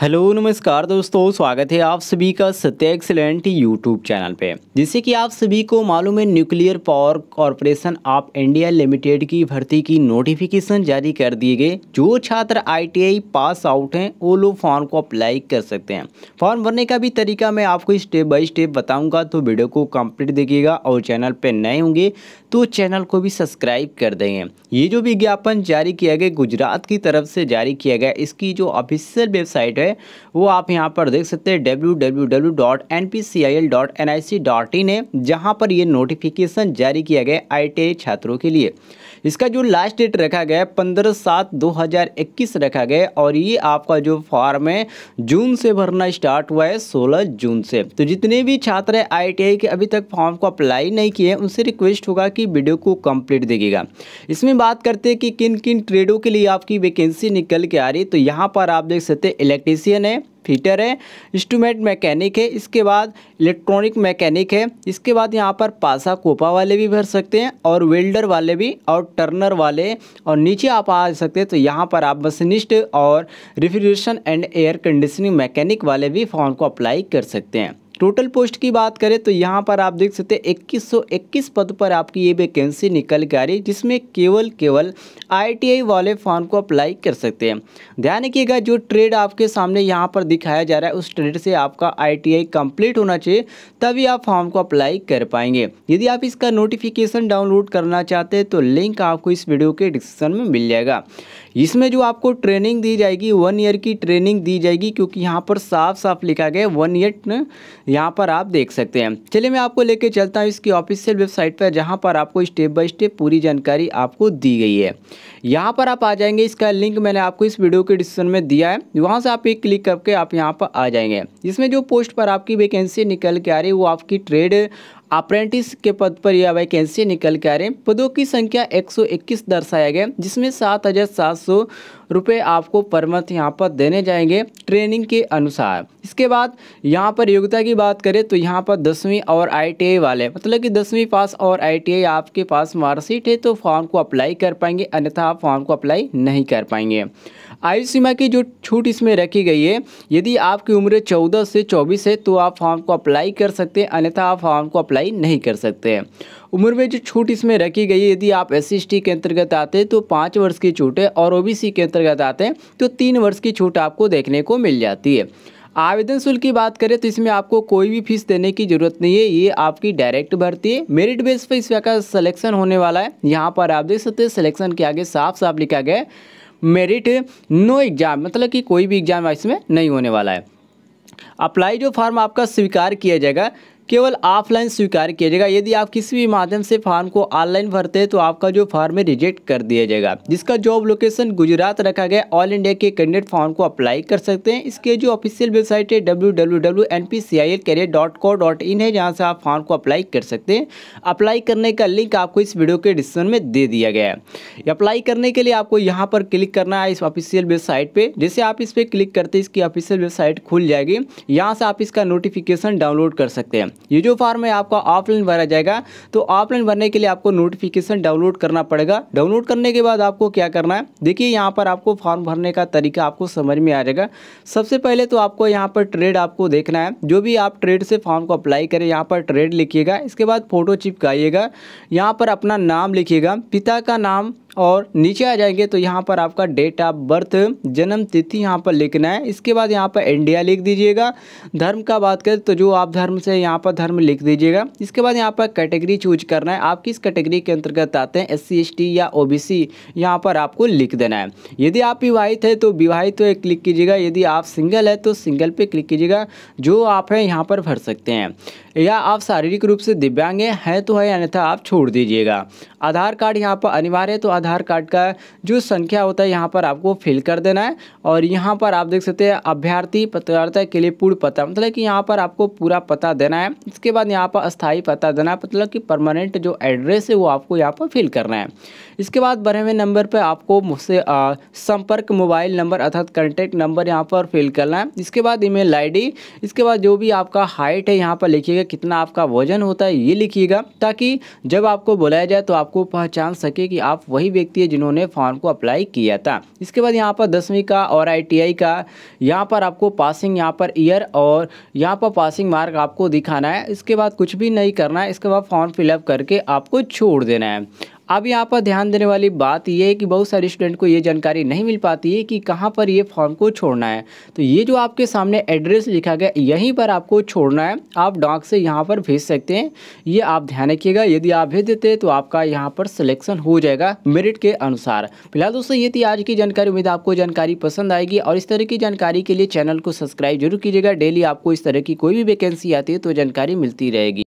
hello नमस्कार दोस्तों स्वागत है आप सभी का सत्य एक्सलेंट यूट्यूब चैनल पे जिससे कि आप सभी को मालूम है nuclear power corporation of India limited की भर्ती की नोटिफिकेशन जारी कर दिए गए जो छात्र आईटीआई पास आउट हैं वो लोग फॉर्म को अप्लाई कर सकते हैं फॉर्म भरने का भी तरीका मैं आपको स्टेप बाई स्टेप बताऊँगा तो वीडियो को कम्प्लीट देखिएगा और चैनल पर नए होंगे तो चैनल को भी सब्सक्राइब कर देंगे ये जो विज्ञापन जारी किया गया गुजरात की तरफ से जारी किया गया इसकी जो ऑफिशियल वेबसाइट है है वो आप यहाँ पर देख सकते हैं W W W dot N P C I L dot N I C dot in है जहाँ पर ये नोटिफिकेशन जारी किया गया आई छात्रों के लिए इसका जो लास्ट डेट रखा गया है पंद्रह सात दो हज़ार इक्कीस रखा गया और ये आपका जो फॉर्म है जून से भरना स्टार्ट हुआ है सोलह जून से तो जितने भी छात्र हैं आई के अभी तक फॉर्म को अप्लाई नहीं किए हैं उनसे रिक्वेस्ट होगा कि वीडियो को कंप्लीट देखिएगा इसमें बात करते हैं कि किन किन ट्रेडों के लिए आपकी वैकेंसी निकल के आ रही है तो यहाँ पर आप देख सकते हैं इलेक्ट्रिक इलेक्ट्रीशियन है फीटर है इंस्ट्रूमेंट मैकेनिक है इसके बाद इलेक्ट्रॉनिक मैकेनिक है इसके बाद यहाँ पर पासा कोपा वाले भी भर सकते हैं और वेल्डर वाले भी और टर्नर वाले और नीचे आप आ सकते हैं तो यहाँ पर आप मशीनिस्ट और refrigeration and air conditioning mechanic वाले भी फॉर्म को अप्लाई कर सकते हैं टोटल पोस्ट की बात करें तो यहाँ पर आप देख सकते हैं 2121 पद पर आपकी ये वैकेंसी निकल के आ रही है जिसमें केवल केवल आईटीआई वाले फॉर्म को अप्लाई कर सकते हैं ध्यान रखिएगा जो ट्रेड आपके सामने यहाँ पर दिखाया जा रहा है उस ट्रेड से आपका आईटीआई कंप्लीट होना चाहिए तभी आप फॉर्म को अप्लाई कर पाएंगे यदि आप इसका नोटिफिकेशन डाउनलोड करना चाहते हैं तो लिंक आपको इस वीडियो के डिस्क्रिप्शन में मिल जाएगा इसमें जो आपको ट्रेनिंग दी जाएगी वन ईयर की ट्रेनिंग दी जाएगी क्योंकि यहाँ पर साफ साफ लिखा गया वन ईयर यहाँ पर आप देख सकते हैं चलिए मैं आपको लेके चलता हूँ इसकी ऑफिशियल वेबसाइट पर जहाँ पर आपको स्टेप बाय स्टेप पूरी जानकारी आपको दी गई है यहाँ पर आप आ जाएंगे इसका लिंक मैंने आपको इस वीडियो के डिस्क्रिप्शन में दिया है वहाँ से आप एक क्लिक करके आप यहाँ पर आ जाएंगे इसमें जो पोस्ट पर आपकी वैकेंसी निकल के आ रही है वो आपकी ट्रेड अप्रेंटिस के पद पर यह वैकेंसी निकल के आ रहे हैं पदों की संख्या 121 दर्शाया गया जिसमें सात हज़ार सात सौ रुपये आपको पर मंथ यहाँ पर देने जाएंगे ट्रेनिंग के अनुसार इसके बाद यहाँ पर योग्यता की बात करें तो यहाँ पर दसवीं और आई वाले मतलब कि दसवीं पास और आई आपके पास मार्कशीट है तो फॉर्म को अप्लाई कर पाएंगे अन्यथा आप फॉर्म को अप्लाई नहीं कर पाएंगे आयु सीमा की जो छूट इसमें रखी गई है यदि आपकी उम्र 14 से 24 है तो आप फॉर्म को अप्लाई कर सकते हैं अन्यथा आप फॉर्म को अप्लाई नहीं कर सकते उम्र में जो छूट इसमें रखी गई है यदि आप एस सी के अंतर्गत आते हैं तो पाँच वर्ष की छूट है और ओ के अंतर्गत अंतर्गत आते हैं तो तीन वर्ष की छूट आपको देखने को मिल जाती है आवेदन शुल्क की बात करें तो इसमें आपको कोई भी फीस देने की ज़रूरत नहीं है ये आपकी डायरेक्ट भर्ती है मेरिट बेस पर इस इसका सिलेक्शन होने वाला है यहाँ पर आप देख सकते हैं सिलेक्शन के आगे साफ साफ लिखा गया है मेरिट नो एग्ज़ाम मतलब कि कोई भी एग्ज़ाम इसमें नहीं होने वाला है अप्लाई जो फॉर्म आपका स्वीकार किया जाएगा केवल ऑफलाइन स्वीकार किया जाएगा यदि आप किसी भी माध्यम से फॉर्म को ऑनलाइन भरते हैं तो आपका जो फॉर्म है रिजेक्ट कर दिया जाएगा जिसका जॉब लोकेशन गुजरात रखा गया ऑल इंडिया के कैंडिडेट फॉर्म को अप्लाई कर सकते हैं इसके जो ऑफिशियल वेबसाइट है W W W N P C I L career dot co dot in है जहाँ से आप फॉर्म को अप्लाई कर सकते हैं अप्लाई करने का लिंक आपको इस वीडियो के डिस्क्रिप्शन में दे दिया गया है अप्लाई करने के लिए आपको यहाँ पर क्लिक करना है इस ऑफिशियल वेबसाइट पर जैसे आप इस पर क्लिक करते इसकी ऑफिशियल वेबसाइट खुल जाएगी यहाँ से आप इसका नोटिफिकेशन डाउनलोड कर सकते हैं ये जो फॉर्म है आपका ऑफलाइन भरा जाएगा तो ऑफलाइन भरने के लिए आपको नोटिफिकेशन डाउनलोड करना पड़ेगा डाउनलोड करने के बाद आपको क्या करना है देखिए यहाँ पर आपको फॉर्म भरने का तरीका आपको समझ में आ जाएगा सबसे पहले तो आपको यहाँ पर ट्रेड आपको देखना है जो भी आप ट्रेड से फॉर्म को अप्लाई करें यहाँ पर ट्रेड लिखिएगा इसके बाद फ़ोटो चिपकाइएगा यहाँ पर अपना नाम लिखिएगा पिता का नाम और नीचे आ जाएंगे तो यहाँ पर आपका डेट ऑफ बर्थ जन्म तिथि यहाँ पर लिखना है इसके बाद यहाँ पर इंडिया लिख दीजिएगा धर्म का बात करें तो जो आप धर्म से यहाँ पर धर्म लिख दीजिएगा इसके बाद यहाँ पर कैटेगरी चूज करना है आप किस कैटेगरी के अंतर्गत आते हैं एस सी या ओ बी यहाँ पर आपको लिख देना है यदि आप विवाहित है तो विवाहित क्लिक कीजिएगा यदि आप सिंगल है तो सिंगल पर क्लिक कीजिएगा जो आप हैं यहाँ पर भर सकते हैं या आप शारीरिक रूप से दिव्यांग हैं तो है अन्यथा आप छोड़ दीजिएगा आधार कार्ड यहाँ पर अनिवार्य है तो आधार आधार कार्ड का जो संख्या होता है यहाँ पर आपको फिल कर देना है और यहाँ पर आप देख सकते हैं अभ्यर्थी पत्रकारिता के लिए पूर्ण पता मतलब कि यहाँ पर आपको पूरा पता देना है इसके बाद यहाँ पर अस्थायी पता देना है मतलब कि परमानेंट जो एड्रेस है वो आपको यहाँ पर फिल करना है इसके बाद हुए नंबर पर आपको मुझसे संपर्क मोबाइल नंबर अर्थात कॉन्टैक्ट नंबर यहाँ पर फिल करना है इसके बाद ईमेल आईडी इसके बाद जो भी आपका हाइट है यहाँ पर लिखिएगा कितना आपका वजन होता है ये लिखिएगा ताकि जब आपको बुलाया जाए तो आपको पहचान सके कि आप वही व्यक्ति है जिन्होंने फॉर्म को अप्लाई किया था इसके बाद यहाँ पर दसवीं का और आई का यहाँ पर आपको पासिंग यहाँ पर ईयर और यहाँ पर पासिंग मार्क आपको दिखाना है इसके बाद कुछ भी नहीं करना है इसके बाद फॉर्म फिलअप करके आपको छोड़ देना है अब यहाँ पर ध्यान देने वाली बात यह है कि बहुत सारे स्टूडेंट को ये जानकारी नहीं मिल पाती है कि कहाँ पर ये फॉर्म को छोड़ना है तो ये जो आपके सामने एड्रेस लिखा गया यहीं पर आपको छोड़ना है आप डाक से यहाँ पर भेज सकते हैं ये आप ध्यान रखिएगा यदि आप भेज देते हैं तो आपका यहाँ पर सिलेक्शन हो जाएगा मेरिट के अनुसार फिलहाल दोस्तों ये थी आज की जानकारी उम्मीद आपको जानकारी पसंद आएगी और इस तरह की जानकारी के लिए चैनल को सब्सक्राइब जरूर कीजिएगा डेली आपको इस तरह की कोई भी वैकेंसी आती है तो जानकारी मिलती रहेगी